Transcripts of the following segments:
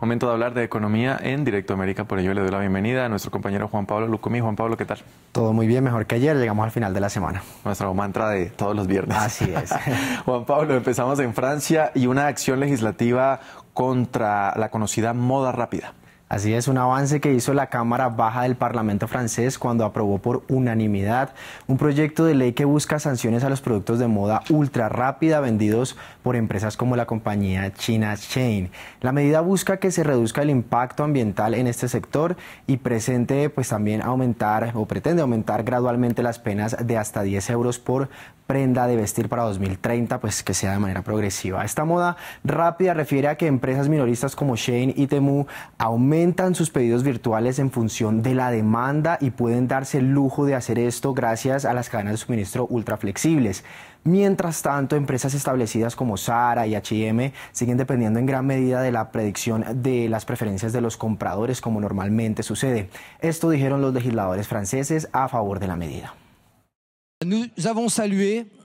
Momento de hablar de economía en Directo América, por ello le doy la bienvenida a nuestro compañero Juan Pablo Lucumí. Juan Pablo, ¿qué tal? Todo muy bien, mejor que ayer, llegamos al final de la semana. Nuestra mantra de todos los viernes. Así es. Juan Pablo, empezamos en Francia y una acción legislativa contra la conocida moda rápida. Así es, un avance que hizo la Cámara Baja del Parlamento francés cuando aprobó por unanimidad un proyecto de ley que busca sanciones a los productos de moda ultra rápida vendidos por empresas como la compañía China Chain. La medida busca que se reduzca el impacto ambiental en este sector y presente pues también aumentar o pretende aumentar gradualmente las penas de hasta 10 euros por prenda de vestir para 2030, pues que sea de manera progresiva. Esta moda rápida refiere a que empresas minoristas como Shane y Temu aumentan aumentan sus pedidos virtuales en función de la demanda y pueden darse el lujo de hacer esto gracias a las cadenas de suministro ultra flexibles. Mientras tanto, empresas establecidas como Zara y HM siguen dependiendo en gran medida de la predicción de las preferencias de los compradores como normalmente sucede. Esto dijeron los legisladores franceses a favor de la medida.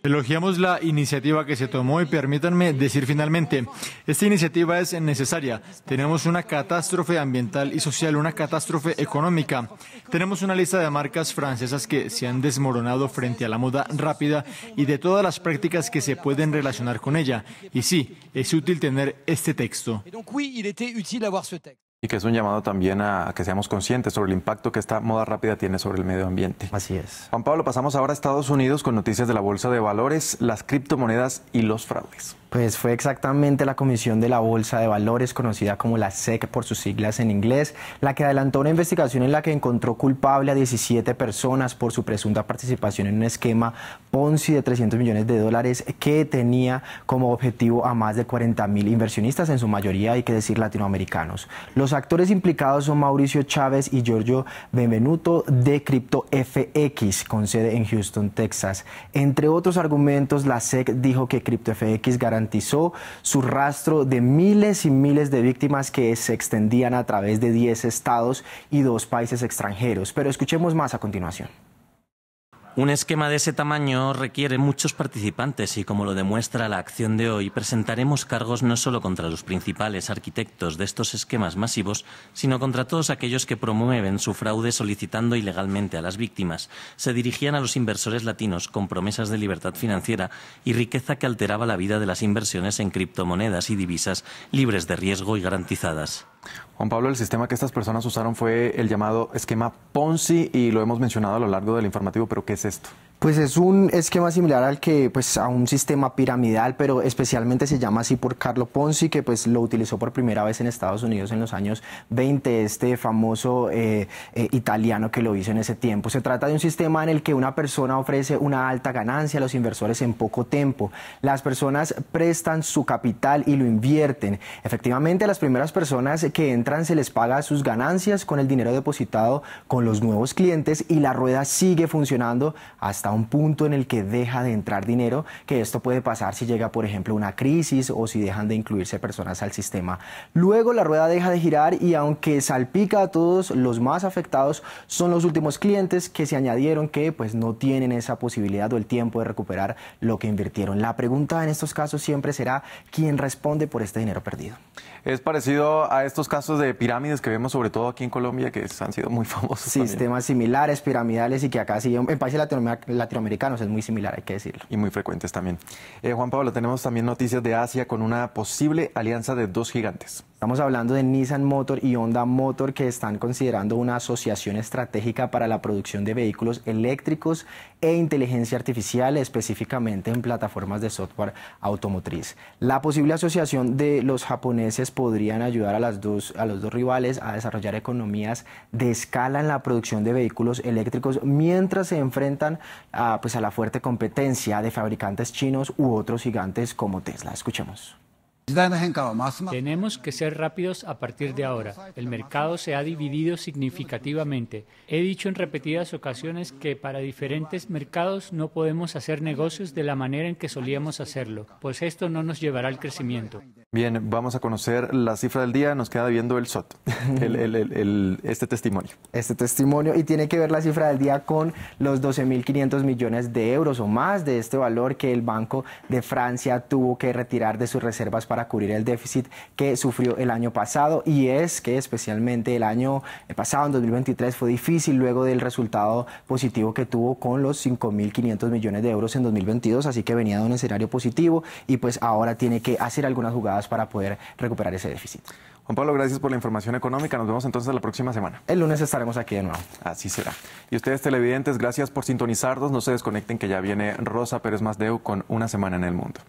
Elogiamos la iniciativa que se tomó y permítanme decir finalmente, esta iniciativa es necesaria. Tenemos una catástrofe ambiental y social, una catástrofe económica. Tenemos una lista de marcas francesas que se han desmoronado frente a la moda rápida y de todas las prácticas que se pueden relacionar con ella. Y sí, es útil tener este texto. Y que es un llamado también a, que seamos conscientes sobre el impacto que esta moda rápida tiene sobre el medio ambiente. Así es. Juan Pablo, pasamos ahora a Estados Unidos con noticias de la Bolsa de Valores, las criptomonedas y los fraudes. Pues fue exactamente la Comisión de la Bolsa de Valores, conocida como la SEC por sus siglas en inglés, la que adelantó una investigación en la que encontró culpable a 17 personas por su presunta participación en un esquema Ponzi de 300 millones de dólares que tenía como objetivo a más de 40 mil inversionistas, en su mayoría hay que decir latinoamericanos. Los actores implicados son Mauricio Chávez y Giorgio Benvenuto de Crypto FX, con sede en Houston, Texas. Entre otros argumentos, la SEC dijo que Crypto FX garantizó su rastro de miles y miles de víctimas que se extendían a través de 10 estados y dos países extranjeros. Pero escuchemos más a continuación. Un esquema de ese tamaño requiere muchos participantes y, como lo demuestra la acción de hoy, presentaremos cargos no solo contra los principales arquitectos de estos esquemas masivos, sino contra todos aquellos que promueven su fraude solicitando ilegalmente a las víctimas. Se dirigían a los inversores latinos con promesas de libertad financiera y riqueza que alteraba la vida de las inversiones en criptomonedas y divisas libres de riesgo y garantizadas. Juan Pablo, el sistema que estas personas usaron fue el llamado esquema Ponzi y lo hemos mencionado a lo largo del informativo, pero ¿qué es esto? Pues es un esquema similar al que, pues, a un sistema piramidal, pero especialmente se llama así por Carlo Ponzi, que pues lo utilizó por primera vez en Estados Unidos en los años 20, este famoso eh, eh, italiano que lo hizo en ese tiempo. Se trata de un sistema en el que una persona ofrece una alta ganancia a los inversores en poco tiempo. Las personas prestan su capital y lo invierten. Efectivamente, a las primeras personas que entran se les paga sus ganancias con el dinero depositado con los nuevos clientes y la rueda sigue funcionando hasta un punto en el que deja de entrar dinero, que esto puede pasar si llega, por ejemplo, una crisis o si dejan de incluirse personas al sistema. Luego la rueda deja de girar y aunque salpica a todos, los más afectados son los últimos clientes que se añadieron que pues no tienen esa posibilidad o el tiempo de recuperar lo que invirtieron. La pregunta en estos casos siempre será quién responde por este dinero perdido. Es parecido a estos casos de pirámides que vemos sobre todo aquí en Colombia que han sido muy famosos. Sistemas similares, piramidales y que acá sí en países latinoamericanos latinoamericanos es muy similar, hay que decirlo. Y muy frecuentes también. Eh, Juan Pablo, tenemos también noticias de Asia con una posible alianza de dos gigantes. Estamos hablando de Nissan Motor y Honda Motor que están considerando una asociación estratégica para la producción de vehículos eléctricos e inteligencia artificial, específicamente en plataformas de software automotriz. La posible asociación de los japoneses podrían ayudar a, las dos, a los dos rivales a desarrollar economías de escala en la producción de vehículos eléctricos mientras se enfrentan pues, a la fuerte competencia de fabricantes chinos u otros gigantes como Tesla. Escuchemos. Tenemos que ser rápidos a partir de ahora. El mercado se ha dividido significativamente. He dicho en repetidas ocasiones que para diferentes mercados no podemos hacer negocios de la manera en que solíamos hacerlo, pues esto no nos llevará al crecimiento. Bien, vamos a conocer la cifra del día. Nos queda viendo el SOT, este testimonio. Este testimonio y tiene que ver la cifra del día con los 12.500 millones de euros o más de este valor que el Banco de Francia tuvo que retirar de sus reservas para para cubrir el déficit que sufrió el año pasado y es que especialmente el año pasado, en 2023, fue difícil luego del resultado positivo que tuvo con los 5.500 millones de euros en 2022, así que venía de un escenario positivo y pues ahora tiene que hacer algunas jugadas para poder recuperar ese déficit. Juan Pablo, gracias por la información económica. Nos vemos entonces la próxima semana. El lunes estaremos aquí de nuevo. Así será. Y ustedes, televidentes, gracias por sintonizarnos. No se desconecten que ya viene Rosa Pérez Masdeu con Una Semana en el Mundo.